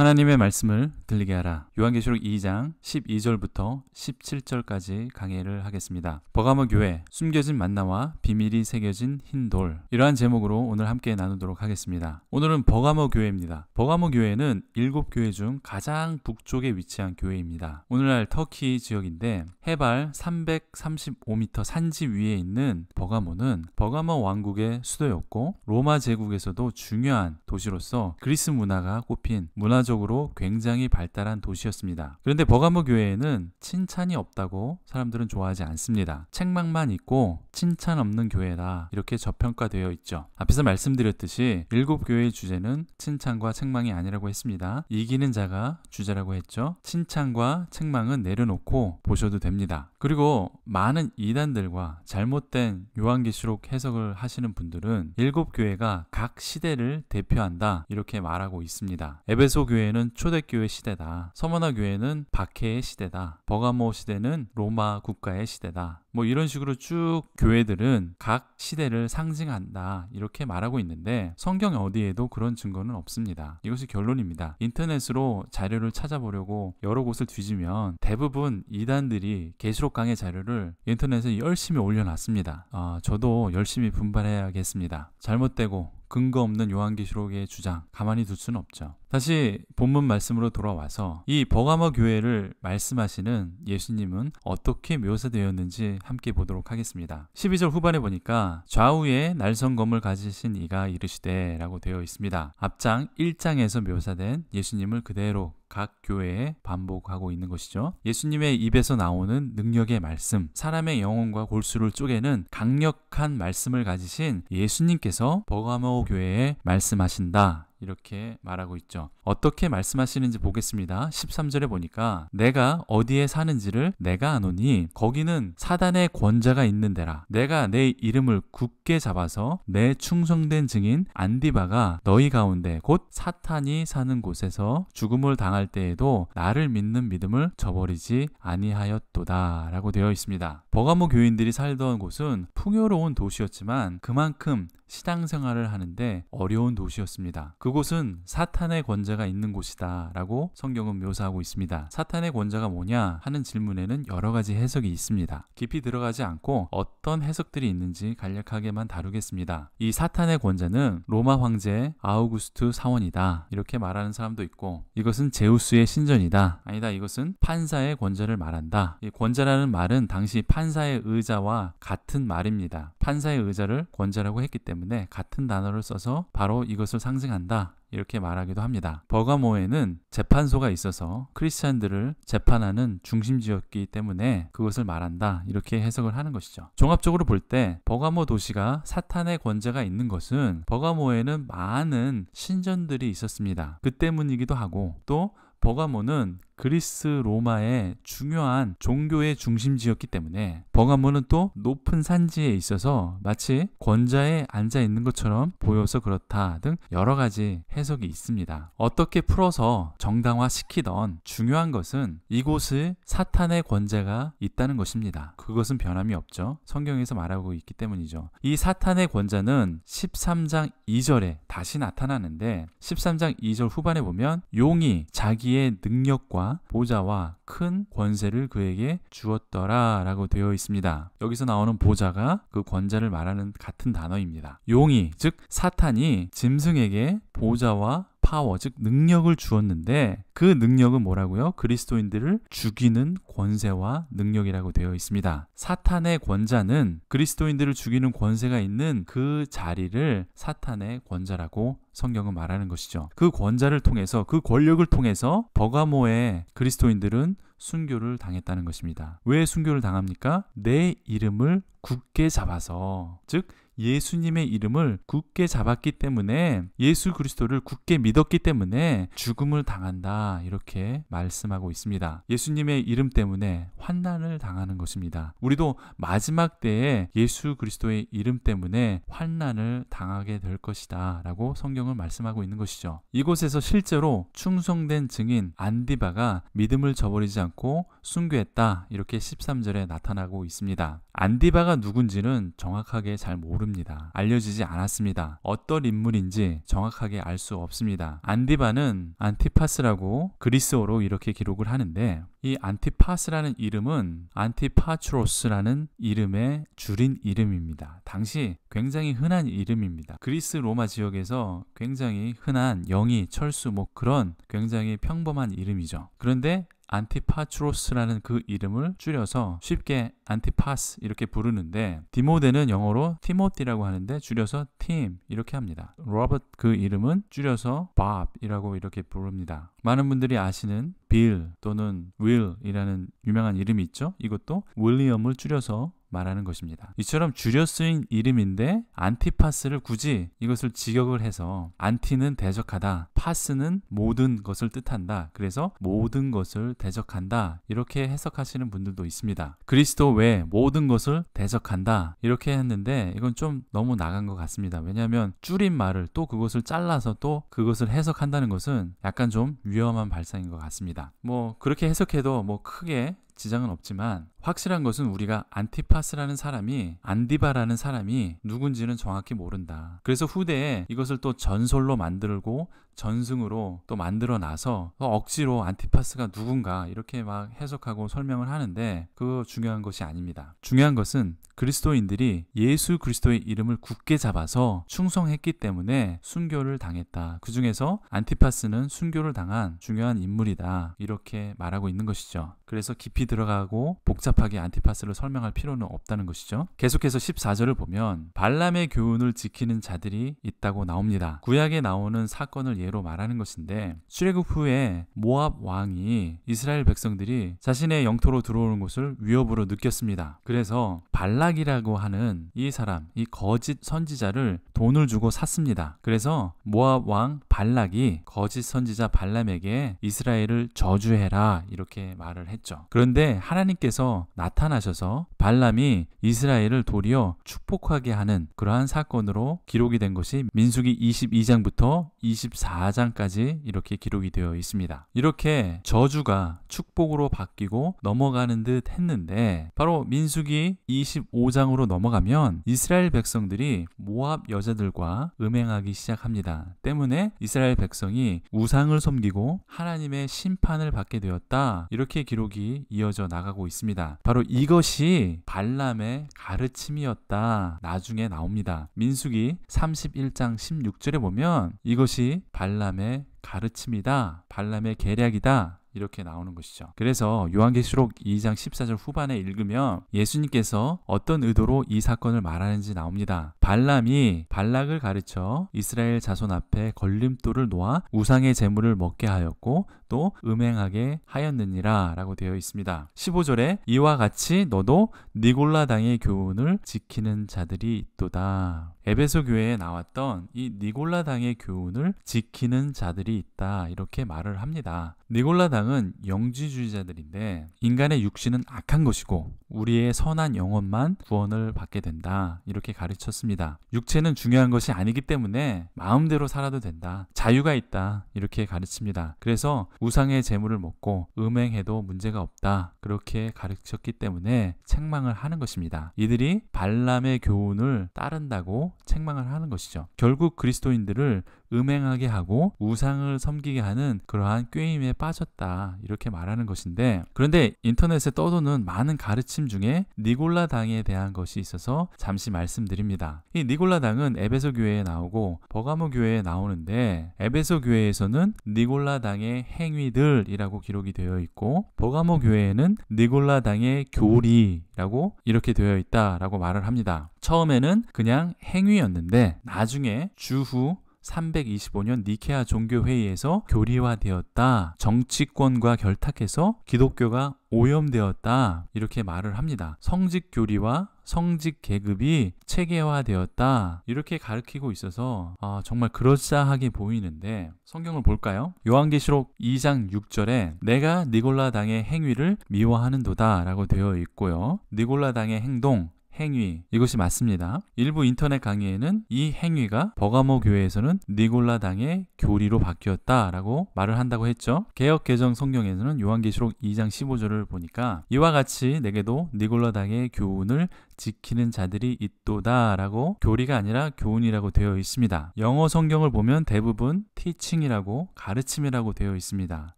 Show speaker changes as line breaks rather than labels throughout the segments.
하나님의 말씀을 들리게 하라. 요한계시록 2장 12절부터 17절까지 강의를 하겠습니다. 버가모 교회 숨겨진 만나와 비밀이 새겨진 흰 돌. 이러한 제목으로 오늘 함께 나누도록 하겠습니다. 오늘은 버가모 교회입니다. 버가모 교회는 일곱 교회 중 가장 북쪽에 위치한 교회입니다. 오늘날 터키 지역인데 해발 335m 산지 위에 있는 버가모는 버가모 왕국의 수도였고 로마 제국에서도 중요한 도시로서 그리스 문화가 꼽힌 문화적 경제적으로 굉장히 발달한 도시였습니다. 그런데 버가모 교회에는 칭찬이 없다고 사람들은 좋아하지 않습니다. 책망만 있고 칭찬 없는 교회다 이렇게 저평가되어 있죠. 앞에서 말씀드렸듯이 일곱 교회의 주제는 칭찬과 책망이 아니라고 했습니다. 이기는 자가 주제라고 했죠. 칭찬과 책망은 내려놓고 보셔도 됩니다. 그리고 많은 이단들과 잘못된 요한계시록 해석을 하시는 분들은 일곱 교회가 각 시대를 대표한다 이렇게 말하고 있습니다. 에베소 교회는 초대교회 시대다. 서머나 교회는 박해의 시대다. 버가모 시대는 로마 국가의 시대다. 뭐 이런 식으로 쭉 교회들은 각 시대를 상징한다 이렇게 말하고 있는데 성경 어디에도 그런 증거는 없습니다. 이것이 결론입니다. 인터넷으로 자료를 찾아보려고 여러 곳을 뒤지면 대부분 이단들이 계시록 무료 강의 자료를 인터넷에 열심히 올려놨습니다. 아, 저도 열심히 분발해야겠습니다. 잘못되고 근거 없는 요한계시록의 주장 가만히 둘 수는 없죠. 다시 본문 말씀으로 돌아와서 이버가머 교회를 말씀하시는 예수님은 어떻게 묘사되었는지 함께 보도록 하겠습니다. 12절 후반에 보니까 좌우에 날성검을 가지신 이가 이르시되 라고 되어 있습니다. 앞장 1장에서 묘사된 예수님을 그대로 각 교회에 반복하고 있는 것이죠. 예수님의 입에서 나오는 능력의 말씀, 사람의 영혼과 골수를 쪼개는 강력한 말씀을 가지신 예수님께서 버가머 교회에 말씀하신다 이렇게 말하고 있죠. 어떻게 말씀하시는지 보겠습니다. 13절에 보니까 내가 어디에 사는지를 내가 아노니 거기는 사단의 권자가 있는 데라 내가 내 이름을 굳게 잡아서 내 충성된 증인 안디바가 너희 가운데 곧 사탄이 사는 곳에서 죽음을 당할 때에도 나를 믿는 믿음을 저버리지 아니하였도다라고 되어 있습니다. 버가모 교인들이 살던 곳은 풍요로운 도시였지만 그만큼 시장 생활을 하는데 어려운 도시였습니다. 그 그곳은 사탄의 권세가 있는 곳이다 라고 성경은 묘사하고 있습니다. 사탄의 권세가 뭐냐 하는 질문에는 여러 가지 해석이 있습니다. 깊이 들어가지 않고 어떤 해석들이 있는지 간략하게만 다루겠습니다. 이 사탄의 권세는 로마 황제 아우구스투 사원이다 이렇게 말하는 사람도 있고 이것은 제우스의 신전이다 아니다 이것은 판사의 권세를 말한다. 이 권세라는 말은 당시 판사의 의자와 같은 말입니다. 판사의 의자를 권세라고 했기 때문에 같은 단어를 써서 바로 이것을 상징한다 이렇게 말하기도 합니다. 버가모에는 재판소가 있어서 크리스찬들을 재판하는 중심지였기 때문에 그것을 말한다. 이렇게 해석을 하는 것이죠. 종합적으로 볼 때 버가모 도시가 사탄의 권제가 있는 것은 버가모에는 많은 신전들이 있었습니다. 그 때문이기도 하고 또 버가모는 그리스 로마의 중요한 종교의 중심지였기 때문에 버가모는 또 높은 산지에 있어서 마치 권자에 앉아 있는 것처럼 보여서 그렇다 등 여러 가지 해석이 있습니다. 어떻게 풀어서 정당화시키던 중요한 것은 이곳에 사탄의 권자가 있다는 것입니다. 그것은 변함이 없죠. 성경에서 말하고 있기 때문이죠. 이 사탄의 권자는 13장 2절에 다시 나타나는데 13장 2절 후반에 보면 용이 자기의 능력과 보자와 큰 권세를 그에게 주었더라 라고 되어 있습니다. 여기서 나오는 보자가 그 권자를 말하는 같은 단어입니다. 용이 즉 사탄이 짐승에게 보자와 파워, 즉 능력을 주었는데 그 능력은 뭐라고요? 그리스도인들을 죽이는 권세와 능력이라고 되어 있습니다. 사탄의 권자는 그리스도인들을 죽이는 권세가 있는 그 자리를 사탄의 권자라고 성경은 말하는 것이죠. 그 권자를 통해서 그 권력을 통해서 버가모의 그리스도인들은 순교를 당했다는 것입니다. 왜 순교를 당합니까? 내 이름을 굳게 잡아서 즉 예수님의 이름을 굳게 잡았기 때문에 예수 그리스도를 굳게 믿었기 때문에 죽음을 당한다. 이렇게 말씀하고 있습니다. 예수님의 이름 때문에 환난을 당하는 것입니다. 우리도 마지막 때에 예수 그리스도의 이름 때문에 환난을 당하게 될 것이다. 라고 성경은 말씀하고 있는 것이죠. 이곳에서 실제로 충성된 증인 안디바가 믿음을 저버리지 않고 순교했다. 이렇게 13절에 나타나고 있습니다. 안디바가 누군지는 정확하게 잘 모릅니다. 모릅니다. 알려지지 않았습니다. 어떤 인물인지 정확하게 알 수 없습니다. 안디바는 안티파스라고 그리스어로 이렇게 기록을 하는데 이 안티파스라는 이름은 안티파츄로스라는 이름의 줄인 이름입니다. 당시 굉장히 흔한 이름입니다. 그리스 로마 지역에서 굉장히 흔한 영이 철수 뭐 그런 굉장히 평범한 이름이죠. 그런데 안티파트로스라는 그 이름을 줄여서 쉽게 안티파스 이렇게 부르는데 디모데는 영어로 티모티라고 하는데 줄여서 팀 이렇게 합니다. 로버트 그 이름은 줄여서 밥이라고 이렇게 부릅니다. 많은 분들이 아시는 빌 또는 윌이라는 유명한 이름이 있죠. 이것도 윌리엄을 줄여서 말하는 것입니다. 이처럼 줄여 쓰인 이름인데 안티파스를 굳이 이것을 직역을 해서 안티는 대적하다, 파스는 모든 것을 뜻한다. 그래서 모든 것을 대적한다. 이렇게 해석하시는 분들도 있습니다. 그리스도 외 모든 것을 대적한다. 이렇게 했는데 이건 좀 너무 나간 것 같습니다. 왜냐하면 줄인 말을 또 그것을 잘라서 또 그것을 해석한다는 것은 약간 좀 위험한 발상인 것 같습니다. 뭐 그렇게 해석해도 뭐 크게 지장은 없지만 확실한 것은 우리가 안티파스라는 사람이 안디바라는 사람이 누군지는 정확히 모른다. 그래서 후대에 이것을 또 전설로 만들고 전승으로 또 만들어 놔서 억지로 안티파스가 누군가 이렇게 막 해석하고 설명을 하는데 그거 중요한 것이 아닙니다. 중요한 것은 그리스도인들이 예수 그리스도의 이름을 굳게 잡아서 충성했기 때문에 순교를 당했다. 그 중에서 안티파스는 순교를 당한 중요한 인물이다. 이렇게 말하고 있는 것이죠. 그래서 깊이 들어가고 복잡하게 안티파스를 설명할 필요는 없다는 것이죠. 계속해서 14절을 보면 발람의 교훈을 지키는 자들이 있다고 나옵니다. 구약에 나오는 사건을 예 예로 말하는 것인데 출레굽 후에 모압 왕이 이스라엘 백성들이 자신의 영토로 들어오는 것을 위협으로 느꼈습니다. 그래서 발락이라고 하는 이 사람, 이 거짓 선지자를 돈을 주고 샀습니다. 그래서 모압 왕 발락이 거짓 선지자 발람에게 이스라엘을 저주해라 이렇게 말을 했죠. 그런데 하나님께서 나타나셔서 발람이 이스라엘을 도리어 축복하게 하는 그러한 사건으로 기록이 된 것이 민수기 22장부터 24장까지 이렇게 기록이 되어 있습니다. 이렇게 저주가 축복으로 바뀌고 넘어가는 듯 했는데 바로 민수기 25장으로 넘어가면 이스라엘 백성들이 모압 여자들과 음행하기 시작합니다. 때문에 이스라엘 백성이 우상을 섬기고 하나님의 심판을 받게 되었다. 이렇게 기록이 이어져 나가고 있습니다. 바로 이것이 발람의 가르침이었다. 나중에 나옵니다. 민수기 31장 16절에 보면 이것 이것이 발람의 가르침이다. 발람의 계략이다. 이렇게 나오는 것이죠. 그래서 요한계시록 2장 14절 후반에 읽으면 예수님께서 어떤 의도로 이 사건을 말하는지 나옵니다. 발람이 발락을 가르쳐 이스라엘 자손 앞에 걸림돌을 놓아 우상의 재물을 먹게 하였고 또 음행하게 하였느니라 라고 되어 있습니다. 15절에 이와 같이 너도 니골라 당의 교훈을 지키는 자들이 있도다. 에베소 교회에 나왔던 이 니골라 당의 교훈을 지키는 자들이 있다 이렇게 말을 합니다. 니골라 당은 영지주의자들인데 인간의 육신은 악한 것이고 우리의 선한 영혼만 구원을 받게 된다 이렇게 가르쳤습니다. 않습다 육체는 중요한 것이 아니기 때문에 마음대로 살아도 된다. 자유가 있다. 이렇게 가르칩니다. 그래서 우상의 재물을 먹고 음행해도 문제가 없다. 그렇게 가르쳤기 때문에 책망을 하는 것입니다. 이들이 발람의 교훈을 따른다고 책망을 하는 것이죠. 결국 그리스도인들을 음행하게 하고 우상을 섬기게 하는 그러한 꾀임에 빠졌다. 이렇게 말하는 것인데 그런데 인터넷에 떠도는 많은 가르침 중에 니골라당에 대한 것이 있어서 잠시 말씀드립니다. 이 니골라당은 에베소 교회에 나오고 버가모 교회에 나오는데 에베소 교회에서는 니골라당의 행위들이라고 기록이 되어 있고 버가모 교회에는 니골라당의 교리라고 이렇게 되어 있다라고 말을 합니다. 처음에는 그냥 행위였는데 나중에 주후 325년 니케아 종교회의에서 교리화되었다. 정치권과 결탁해서 기독교가 오염되었다. 이렇게 말을 합니다. 성직 교리와 성직 계급이 체계화되었다. 이렇게 가르키고 있어서 아, 정말 그럴싸하게 보이는데 성경을 볼까요? 요한계시록 2장 6절에 내가 니골라당의 행위를 미워하는도다라고 되어 있고요. 니골라당의 행동 행위 이것이 맞습니다. 일부 인터넷 강의에는 이 행위가 버가모 교회에서는 니골라당의 교리로 바뀌었다라고 말을 한다고 했죠. 개혁 개정 성경에서는 요한계시록 2장 15절을 보니까 이와 같이 내게도 니골라당의 교훈을 지키는 자들이 있도다라고 교리가 아니라 교훈이라고 되어 있습니다. 영어 성경을 보면 대부분 티칭이라고 가르침이라고 되어 있습니다.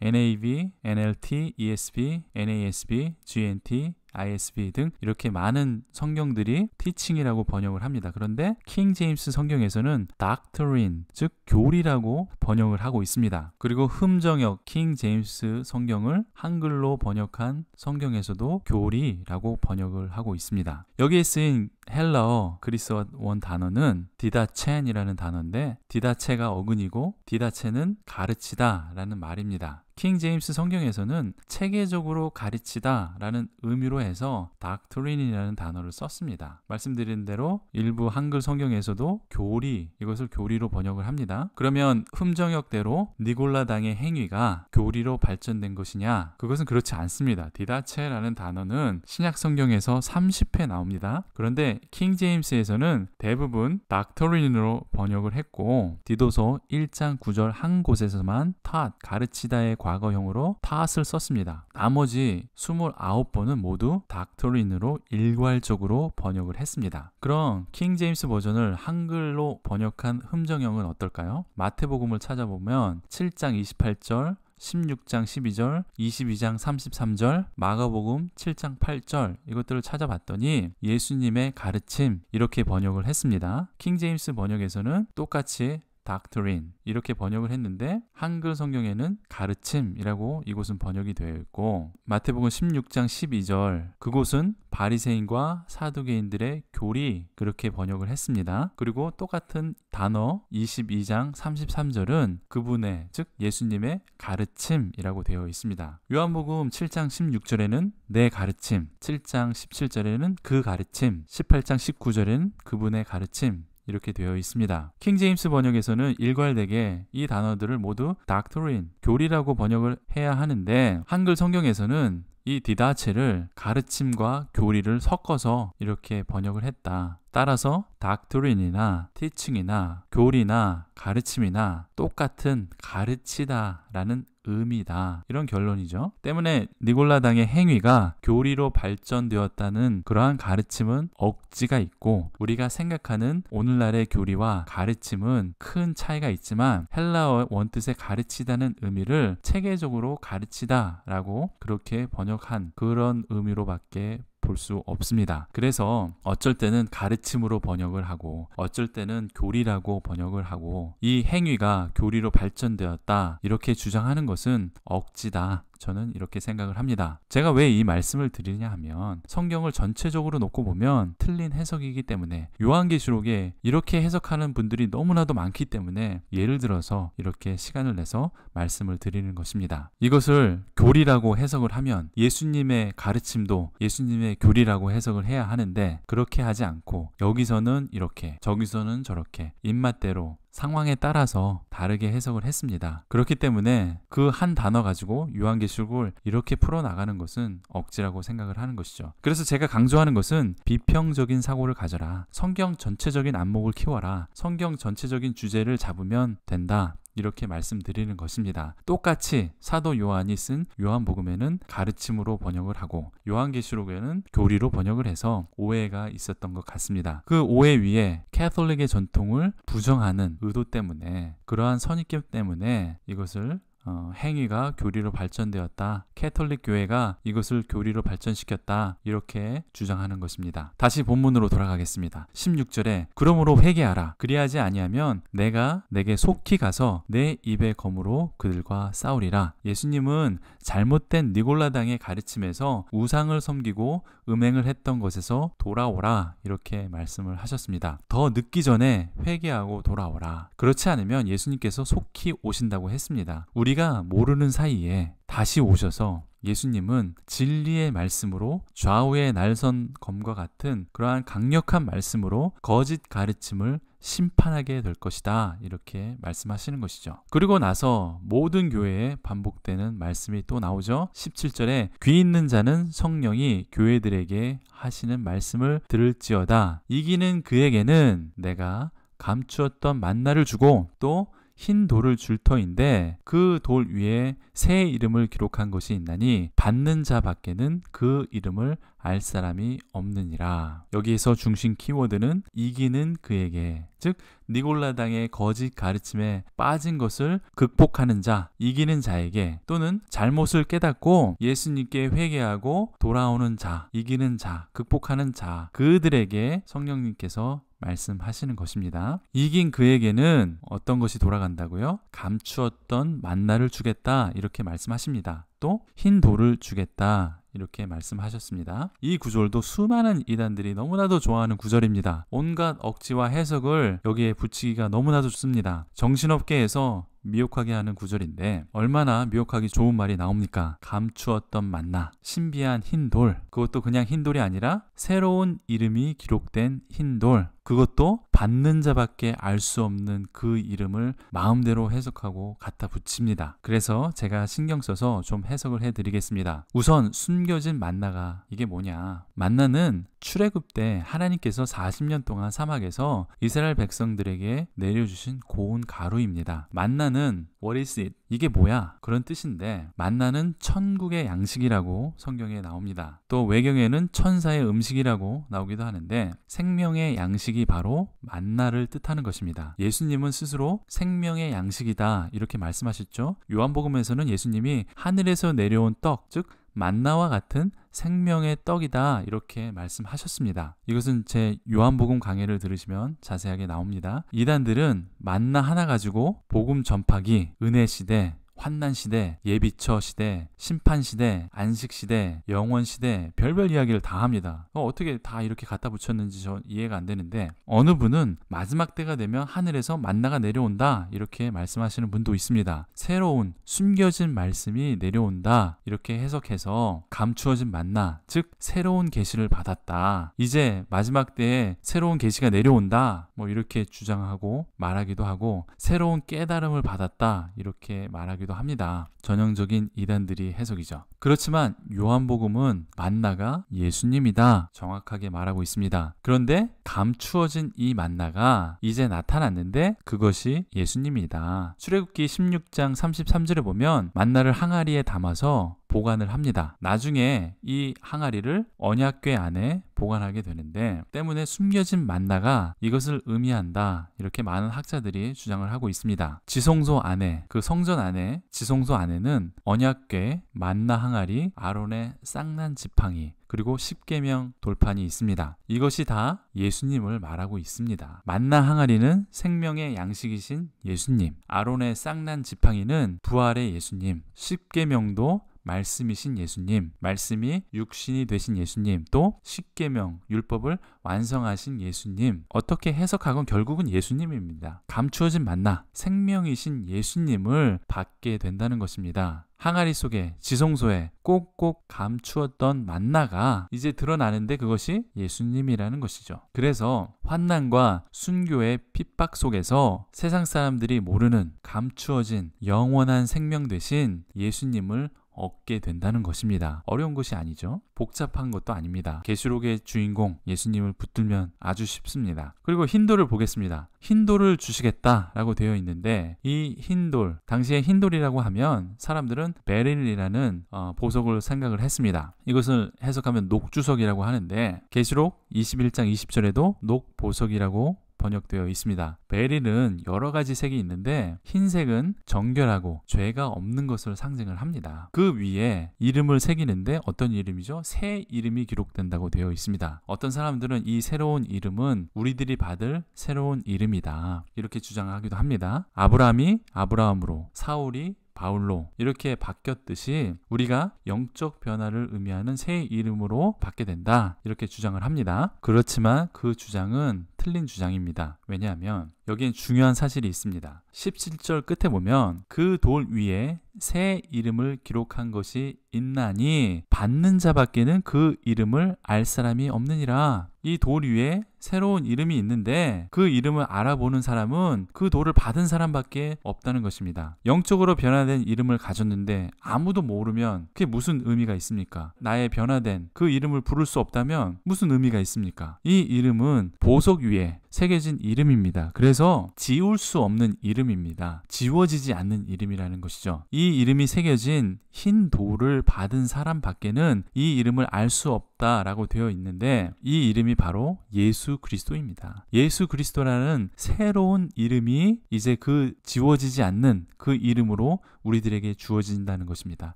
NAV, NLT, ESV, NASB, GNT, ISB 등 이렇게 많은 성경들이 티칭이라고 번역을 합니다. 그런데 킹 제임스 성경에서는 doctrine, 즉 교리라고 번역을 하고 있습니다. 그리고 흠정역 킹 제임스 성경을 한글로 번역한 성경에서도 교리라고 번역을 하고 있습니다. 여기에 쓰인 헬라어 그리스어 원 단어는 디다첸이라는 단어인데 디다체가 어근이고 디다체는 가르치다 라는 말입니다. 킹 제임스 성경에서는 체계적으로 가르치다 라는 의미로 해서 닥트린이라는 단어를 썼습니다. 말씀드린 대로 일부 한글 성경에서도 교리, 이것을 교리로 번역을 합니다. 그러면 흠정역대로 니골라당의 행위가 교리로 발전된 것이냐? 그것은 그렇지 않습니다. 디다체라는 단어는 신약 성경에서 30회 나옵니다. 그런데 킹 제임스에서는 대부분 닥터린으로 번역을 했고 디도서 1장 9절 한 곳에서만 탓 가르치다의 과거형으로 탓을 썼습니다. 나머지 29번은 모두 닥터린으로 일괄적으로 번역을 했습니다. 그럼 킹 제임스 버전을 한글로 번역한 흠정형은 어떨까요? 마태복음을 찾아보면 7장 28절 16장 12절, 22장 33절, 마가복음 7장 8절 이것들을 찾아봤더니 예수님의 가르침 이렇게 번역을 했습니다. 킹제임스 번역에서는 똑같이 doctrine 이렇게 번역을 했는데 한글 성경에는 가르침이라고 이곳은 번역이 되어 있고 마태복음 16장 12절 그곳은 바리새인과 사두개인들의 교리 그렇게 번역을 했습니다. 그리고 똑같은 단어 22장 33절은 그분의 즉 예수님의 가르침이라고 되어 있습니다. 요한복음 7장 16절에는 내 가르침, 7장 17절에는 그 가르침, 18장 19절에는 그분의 가르침 이렇게 되어 있습니다. 킹 제임스 번역에서는 일괄되게 이 단어들을 모두 doctrine, 교리라고 번역을 해야 하는데 한글 성경에서는 이 디다체를 가르침과 교리를 섞어서 이렇게 번역을 했다. 따라서 닥트린이나 티칭이나 교리나 가르침이나 똑같은 가르치다라는 의미다. 이런 결론이죠. 때문에 니골라당의 행위가 교리로 발전되었다는 그러한 가르침은 억지가 있고 우리가 생각하는 오늘날의 교리와 가르침은 큰 차이가 있지만 헬라어 원뜻의 가르치다는 의미를 체계적으로 가르치다라고 그렇게 번역 번역한 그런 의미로밖에 볼수 없습니다. 그래서 어쩔 때는 가르침으로 번역을 하고 어쩔 때는 교리라고 번역을 하고 이 행위가 교리로 발전되었다 이렇게 주장하는 것은 억지다. 저는 이렇게 생각을 합니다. 제가 왜 이 말씀을 드리냐 하면 성경을 전체적으로 놓고 보면 틀린 해석이기 때문에 요한계시록에 이렇게 해석하는 분들이 너무나도 많기 때문에 예를 들어서 이렇게 시간을 내서 말씀을 드리는 것입니다. 이것을 교리라고 해석을 하면 예수님의 가르침도 예수님의 교리라고 해석을 해야 하는데 그렇게 하지 않고 여기서는 이렇게 저기서는 저렇게 입맛대로 상황에 따라서 다르게 해석을 했습니다. 그렇기 때문에 그 한 단어 가지고 요한계시록을 이렇게 풀어나가는 것은 억지라고 생각을 하는 것이죠. 그래서 제가 강조하는 것은 비평적인 사고를 가져라. 성경 전체적인 안목을 키워라. 성경 전체적인 주제를 잡으면 된다. 이렇게 말씀드리는 것입니다. 똑같이 사도 요한이 쓴 요한복음에는 가르침으로 번역을 하고 요한계시록에는 교리로 번역을 해서 오해가 있었던 것 같습니다. 그 오해 위에 캐톨릭의 전통을 부정하는 의도 때문에 그러한 선입견 때문에 이것을 어, 행위가 교리로 발전되었다. 캐톨릭 교회가 이것을 교리로 발전시켰다. 이렇게 주장하는 것입니다. 다시 본문으로 돌아가겠습니다. 16절에 그러므로 회개하라. 그리하지 아니하면 내가 내게 속히 가서 내 입의 검으로 그들과 싸우리라. 예수님은 잘못된 니골라당의 가르침에서 우상을 섬기고 음행을 했던 것에서 돌아오라 이렇게 말씀을 하셨습니다. 더 늦기 전에 회개하고 돌아오라. 그렇지 않으면 예수님께서 속히 오신다고 했습니다. 우리 우리가 모르는 사이에 다시 오셔서 예수님은 진리의 말씀으로 좌우의 날선 검과 같은 그러한 강력한 말씀으로 거짓 가르침을 심판하게 될 것이다. 이렇게 말씀하시는 것이죠. 그리고 나서 모든 교회에 반복되는 말씀이 또 나오죠. 17절에 귀 있는 자는 성령이 교회들에게 하시는 말씀을 들을지어다. 이기는 그에게는 내가 감추었던 만나를 주고 또흰 돌을 줄 터인데 그 돌 위에 새 이름을 기록한 것이 있나니 받는 자 밖에는 그 이름을 알 사람이 없느니라. 여기에서 중심 키워드는 이기는 그에게 즉 니골라당의 거짓 가르침에 빠진 것을 극복하는 자, 이기는 자에게 또는 잘못을 깨닫고 예수님께 회개하고 돌아오는 자, 이기는 자, 극복하는 자 그들에게 성령님께서 말씀하시는 것입니다. 이긴 그에게는 어떤 것이 돌아간다고요? 감추었던 만나를 주겠다 이렇게 말씀하십니다. 또 흰 돌을 주겠다 이렇게 말씀하셨습니다. 이 구절도 수많은 이단들이 너무나도 좋아하는 구절입니다. 온갖 억지와 해석을 여기에 붙이기가 너무나도 좋습니다. 정신업계에서 미혹하게 하는 구절인데 얼마나 미혹하기 좋은 말이 나옵니까? 감추었던 만나, 신비한 흰 돌, 그것도 그냥 흰 돌이 아니라 새로운 이름이 기록된 흰 돌, 그것도 받는 자밖에 알 수 없는 그 이름을 마음대로 해석하고 갖다 붙입니다. 그래서 제가 신경 써서 좀 해석을 해 드리겠습니다. 우선 숨겨진 만나가 이게 뭐냐? 만나는 출애굽 때 하나님께서 40년 동안 사막에서 이스라엘 백성들에게 내려주신 고운 가루입니다. 만나는 what is it? 이게 뭐야? 그런 뜻인데 만나는 천국의 양식이라고 성경에 나옵니다. 또 외경에는 천사의 음식이라고 나오기도 하는데 생명의 양식이 바로 만나를 뜻하는 것입니다. 예수님은 스스로 생명의 양식이다 이렇게 말씀하셨죠. 요한복음에서는 예수님이 하늘에서 내려온 떡, 즉 만나와 같은 생명의 떡이다 이렇게 말씀하셨습니다. 이것은 제 요한복음 강의를 들으시면 자세하게 나옵니다. 이단들은 만나 하나 가지고 복음 전파기, 은혜 시대, 환난 시대, 예비처 시대, 심판 시대, 안식 시대, 영원 시대 별별 이야기를 다 합니다. 어, 떻게다 이렇게 갖다 붙였는지 전 이해가 안 되는데 어느 분은 마지막 때가 되면 하늘에서 만나가 내려온다 이렇게 말씀하시는 분도 있습니다. 새로운 숨겨진 말씀이 내려온다 이렇게 해석해서 감추어진 만나 즉 새로운 계시를 받았다. 이제 마지막 때에 새로운 계시가 내려온다 뭐 이렇게 주장하고 말하기도 하고 새로운 깨달음을 받았다 이렇게 말하기도 나오기도 합니다. 전형적인 이단들이 해석이죠. 그렇지만 요한복음은 만나가 예수님이다 정확하게 말하고 있습니다. 그런데 감추어진 이 만나가 이제 나타났는데 그것이 예수님이다. 출애굽기 16장 33절에 보면 만나를 항아리에 담아서 보관을 합니다. 나중에 이 항아리를 언약궤 안에 보관하게 되는데 때문에 숨겨진 만나가 이것을 의미한다 이렇게 많은 학자들이 주장을 하고 있습니다. 지성소 안에 그 성전 안에 지성소 안에는 언약궤, 만나 항아리, 아론의 쌍난 지팡이 그리고 10계명 돌판이 있습니다. 이것이 다 예수님을 말하고 있습니다. 만나 항아리는 생명의 양식이신 예수님, 아론의 쌍난 지팡이는 부활의 예수님, 10계명도 말씀이신 예수님, 말씀이 육신이 되신 예수님, 또 십계명 율법을 완성하신 예수님. 어떻게 해석하건 결국은 예수님입니다. 감추어진 만나, 생명이신 예수님을 받게 된다는 것입니다. 항아리 속에 지성소에 꼭꼭 감추었던 만나가 이제 드러나는데 그것이 예수님이라는 것이죠. 그래서 환난과 순교의 핍박 속에서 세상 사람들이 모르는 감추어진 영원한 생명 대신 예수님을 얻게 된다는 것입니다. 어려운 것이 아니죠. 복잡한 것도 아닙니다. 계시록의 주인공 예수님을 붙들면 아주 쉽습니다. 그리고 흰돌을 보겠습니다. 흰돌을 주시겠다라고 되어 있는데 이 흰돌 당시에 흰돌이라고 하면 사람들은 베릴이라는 어, 보석을 생각을 했습니다. 이것을 해석하면 녹주석이라고 하는데 계시록 21장 20절에도 녹보석이라고 번역되어 있습니다. 베릴은 여러 가지 색이 있는데 흰색은 정결하고 죄가 없는 것을 상징을 합니다. 그 위에 이름을 새기는데 어떤 이름이죠? 새 이름이 기록된다고 되어 있습니다. 어떤 사람들은 이 새로운 이름은 우리들이 받을 새로운 이름이다. 이렇게 주장하기도 합니다. 아브라함이 아브라함으로, 사울이 바울로 이렇게 바뀌었듯이 우리가 영적 변화를 의미하는 새 이름으로 받게 된다. 이렇게 주장을 합니다. 그렇지만 그 주장은 틀린 주장입니다. 왜냐하면 여기엔 중요한 사실이 있습니다. 17절 끝에 보면 그 돌 위에 새 이름을 기록한 것이 있나니 받는 자밖에는 그 이름을 알 사람이 없느니라. 이 돌 위에 새로운 이름이 있는데 그 이름을 알아보는 사람은 그 도를 받은 사람밖에 없다는 것입니다. 영적으로 변화된 이름을 가졌는데 아무도 모르면 그게 무슨 의미가 있습니까? 나의 변화된 그 이름을 부를 수 없다면 무슨 의미가 있습니까? 이 이름은 보석 위에 새겨진 이름입니다. 그래서 지울 수 없는 이름입니다. 지워지지 않는 이름이라는 것이죠. 이 이름이 새겨진 흰 돌을 받은 사람 밖에는 이 이름을 알 수 없다라고 되어 있는데 이 이름이 바로 예수 예수 그리스도입니다. 예수 그리스도라는 새로운 이름이 이제 그 지워지지 않는 그 이름으로 우리들에게 주어진다는 것입니다.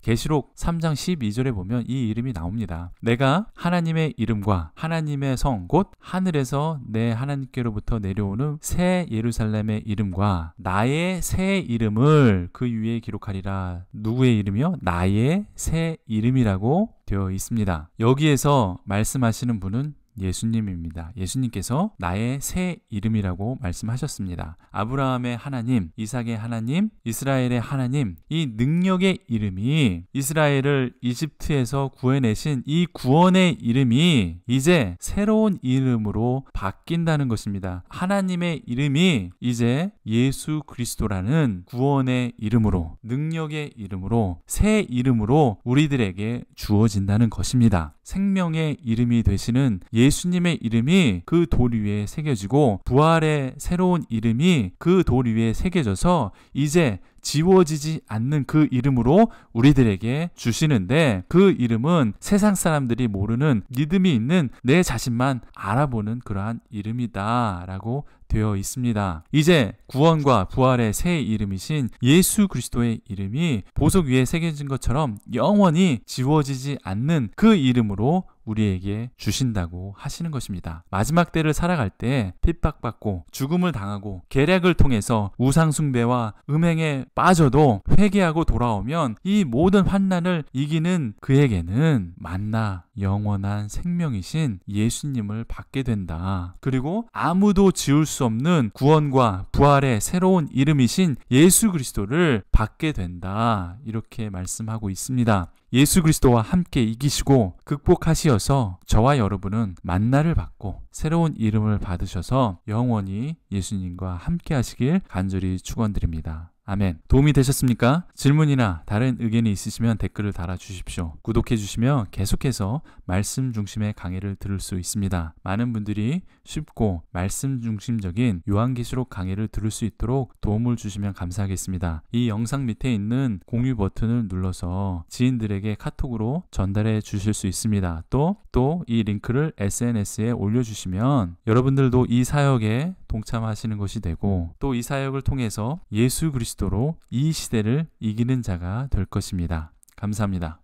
계시록 3장 12절에 보면 이 이름이 나옵니다. 내가 하나님의 이름과 하나님의 성 곧 하늘에서 내 하나님께로부터 내려오는 새 예루살렘의 이름과 나의 새 이름을 그 위에 기록하리라. 누구의 이름이요? 나의 새 이름이라고 되어 있습니다. 여기에서 말씀하시는 분은 예수님입니다. 예수님께서 나의 새 이름이라고 말씀하셨습니다. 아브라함의 하나님, 이삭의 하나님, 이스라엘의 하나님, 이 능력의 이름이 이스라엘을 이집트에서 구해내신 이 구원의 이름이 이제 새로운 이름으로 바뀐다는 것입니다. 하나님의 이름이 이제 예수 그리스도라는 구원의 이름으로, 능력의 이름으로, 새 이름으로 우리들에게 주어진다는 것입니다. 생명의 이름이 되시는 예 예수님의 이름이 그 돌 위에 새겨지고 부활의 새로운 이름이 그 돌 위에 새겨져서 이제 지워지지 않는 그 이름으로 우리들에게 주시는데 그 이름은 세상 사람들이 모르는 믿음이 있는 내 자신만 알아보는 그러한 이름이다 라고 되어 있습니다. 이제 구원과 부활의 새 이름이신 예수 그리스도의 이름이 보석 위에 새겨진 것처럼 영원히 지워지지 않는 그 이름으로 우리에게 주신다고 하시는 것입니다. 마지막 때를 살아갈 때 핍박받고 죽음을 당하고 계략을 통해서 우상숭배와 음행의 빠져도 회개하고 돌아오면 이 모든 환난을 이기는 그에게는 만나 영원한 생명이신 예수님을 받게 된다. 그리고 아무도 지울 수 없는 구원과 부활의 새로운 이름이신 예수 그리스도를 받게 된다. 이렇게 말씀하고 있습니다. 예수 그리스도와 함께 이기시고 극복하시어서 저와 여러분은 만나를 받고 새로운 이름을 받으셔서 영원히 예수님과 함께 하시길 간절히 축원드립니다. 아멘. 도움이 되셨습니까? 질문이나 다른 의견이 있으시면 댓글을 달아주십시오. 구독해주시면 계속해서 말씀 중심의 강의를 들을 수 있습니다. 많은 분들이 쉽고 말씀 중심적인 요한기수록 강의를 들을 수 있도록 도움을 주시면 감사하겠습니다. 이 영상 밑에 있는 공유 버튼을 눌러서 지인들에게 카톡으로 전달해 주실 수 있습니다. 또, 또 이 링크를 SNS에 올려주시면 여러분들도 이 사역에 동참하시는 것이 되고 또 이 사역을 통해서 예수 그리스도로 이 시대를 이기는 자가 될 것입니다. 감사합니다.